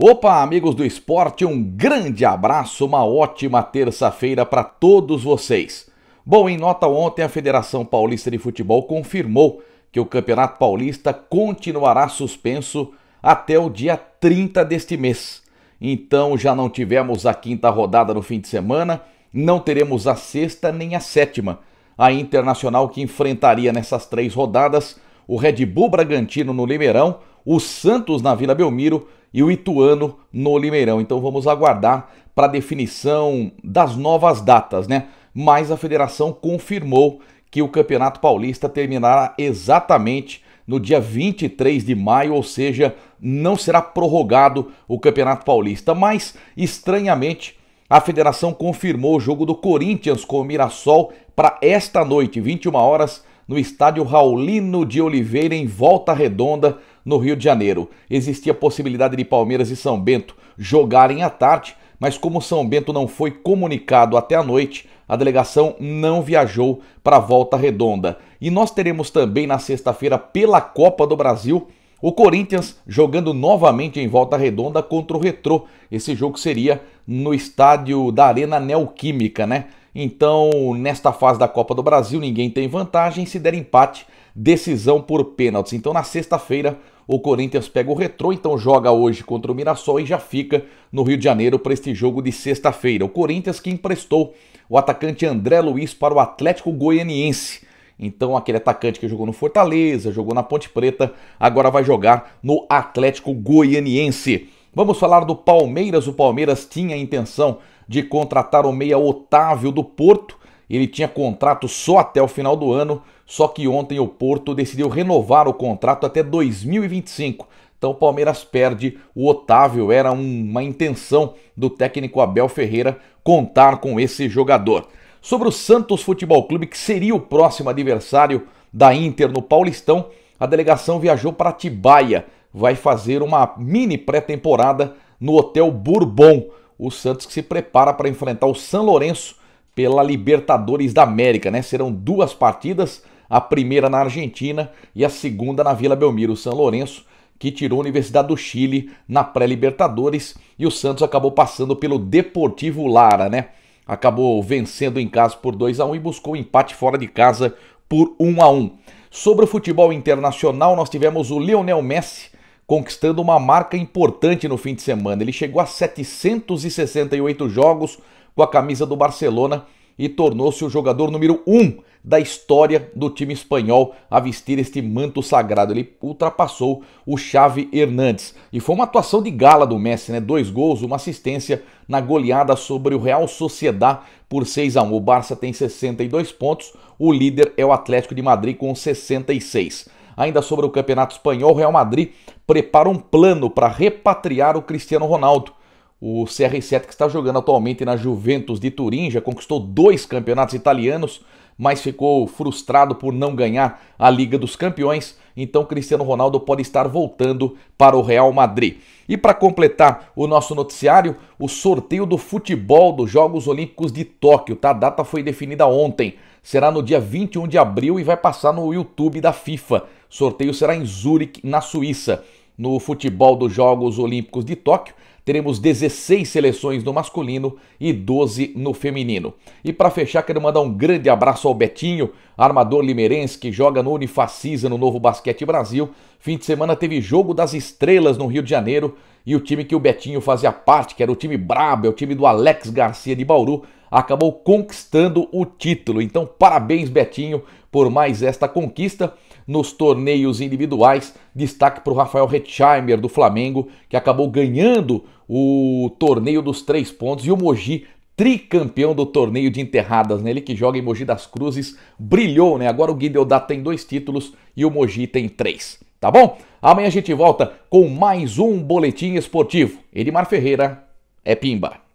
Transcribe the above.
Opa, amigos do esporte, um grande abraço, uma ótima terça-feira para todos vocês. Bom, em nota ontem, a Federação Paulista de Futebol confirmou que o Campeonato Paulista continuará suspenso até o dia 30 deste mês. Então já não tivemos a quinta rodada no fim de semana, não teremos a sexta nem a sétima. A Internacional que enfrentaria nessas três rodadas o Red Bull Bragantino no Limeirão, o Santos na Vila Belmiro e o Ituano no Limeirão. Então vamos aguardar para a definição das novas datas, né? Mas a federação confirmou que o Campeonato Paulista terminará exatamente no dia 23 de maio, ou seja, não será prorrogado o Campeonato Paulista. Mas, estranhamente, a federação confirmou o jogo do Corinthians com o Mirassol para esta noite, 21 horas, no estádio Raulino de Oliveira, em Volta Redonda, no Rio de Janeiro. Existia a possibilidade de Palmeiras e São Bento jogarem à tarde, mas como São Bento não foi comunicado até a noite, a delegação não viajou para a volta redonda. E nós teremos também na sexta-feira, pela Copa do Brasil, o Corinthians jogando novamente em volta redonda contra o Retrô. Esse jogo seria no estádio da Arena Neoquímica, né? Então, nesta fase da Copa do Brasil, ninguém tem vantagem. Se der empate, decisão por pênaltis. Então, na sexta-feira, o Corinthians pega o retrô, então joga hoje contra o Mirassol e já fica no Rio de Janeiro para este jogo de sexta-feira. O Corinthians que emprestou o atacante André Luiz para o Atlético Goianiense. Então, aquele atacante que jogou no Fortaleza, jogou na Ponte Preta, agora vai jogar no Atlético Goianiense. Vamos falar do Palmeiras. O Palmeiras tinha a intenção de contratar o meia Otávio do Porto, ele tinha contrato só até o final do ano, só que ontem o Porto decidiu renovar o contrato até 2025. Então o Palmeiras perde o Otávio. Era uma intenção do técnico Abel Ferreira contar com esse jogador. Sobre o Santos Futebol Clube, que seria o próximo adversário da Inter no Paulistão, a delegação viajou para Tibaia. Vai fazer uma mini pré-temporada no Hotel Bourbon. O Santos que se prepara para enfrentar o São Lourenço pela Libertadores da América, né? Serão duas partidas, a primeira na Argentina e a segunda na Vila Belmiro, São Lourenço, que tirou a Universidade do Chile na pré-Libertadores e o Santos acabou passando pelo Deportivo Lara, né? Acabou vencendo em casa por 2 a 1 um e buscou um empate fora de casa por 1 um a 1. Sobre o futebol internacional, nós tivemos o Lionel Messi conquistando uma marca importante no fim de semana. Ele chegou a 768 jogos, com a camisa do Barcelona e tornou-se o jogador número 1 um da história do time espanhol a vestir este manto sagrado. Ele ultrapassou o Xavi Hernandes. E foi uma atuação de gala do Messi, né? Dois gols, uma assistência na goleada sobre o Real Sociedad por 6 a 1. O Barça tem 62 pontos, o líder é o Atlético de Madrid com 66. Ainda sobre o Campeonato Espanhol, o Real Madrid prepara um plano para repatriar o Cristiano Ronaldo o CR7 que está jogando atualmente na Juventus de Turim já conquistou dois campeonatos italianos, mas ficou frustrado por não ganhar a Liga dos Campeões. Então Cristiano Ronaldo pode estar voltando para o Real Madrid. E para completar o nosso noticiário, o sorteio do futebol dos Jogos Olímpicos de Tóquio, tá? A data foi definida ontem. Será no dia 21 de abril e vai passar no YouTube da FIFA. O sorteio será em Zurique, na Suíça. No futebol dos Jogos Olímpicos de Tóquio, teremos 16 seleções no masculino e 12 no feminino. E para fechar, quero mandar um grande abraço ao Betinho, armador limeirense que joga no Unifacisa no Novo Basquete Brasil. Fim de semana teve jogo das estrelas no Rio de Janeiro e o time que o Betinho fazia parte, que era o time brabo, é o time do Alex Garcia de Bauru, acabou conquistando o título. Então, parabéns, Betinho por mais esta conquista. Nos torneios individuais, destaque para o Rafael Rechheimer do Flamengo, que acabou ganhando o torneio dos três pontos, e o Mogi tricampeão do torneio de enterradas, né? Ele que joga em Mogi das Cruzes, brilhou, né? Agora o Guideldá tem dois títulos e o Mogi tem três, tá bom? Amanhã a gente volta com mais um Boletim Esportivo. Edmar Ferreira, é Pimba.